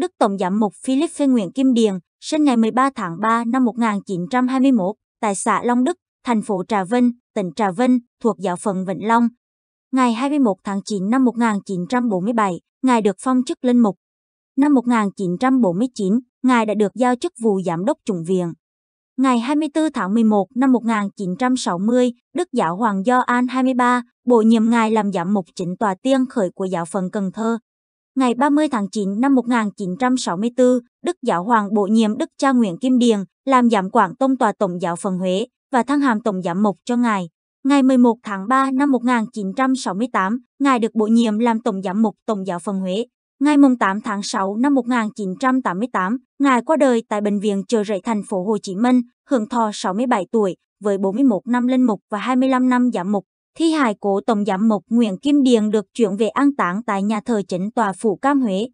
Đức Tổng Giám mục Philip Phê Nguyễn Kim Điền, sinh ngày 13 tháng 3 năm 1921 tại xã Long Đức, thành phố Trà Vinh, tỉnh Trà Vinh, thuộc giáo phận Vĩnh Long. Ngày 21 tháng 9 năm 1947, Ngài được phong chức linh mục. Năm 1949, Ngài đã được giao chức vụ giám đốc chủng viện. Ngày 24 tháng 11 năm 1960, Đức Giáo Hoàng Do An 23 bổ nhiệm Ngài làm giám mục chính tòa tiên khởi của giáo phận Cần Thơ ngày 30 tháng 9 năm 1964, Đức Giáo hoàng bổ nhiệm Đức cha Nguyễn Kim Điền làm giám quản tông tòa Tổng giáo phận Huế và thăng hàm Tổng giám mục cho ngài. Ngày 11 tháng 3 năm 1968, ngài được bổ nhiệm làm Tổng giám mục Tổng giáo phận Huế. Ngày 8 tháng 6 năm 1988, ngài qua đời tại bệnh viện Chợ Rẫy thành phố Hồ Chí Minh, hưởng thọ 67 tuổi với 41 năm linh mục và 25 năm giám mục thi hài cố Tổng Giám mục Nguyễn Kim Điền được chuyển về an táng tại nhà thờ chính tòa Phủ Cam Huế.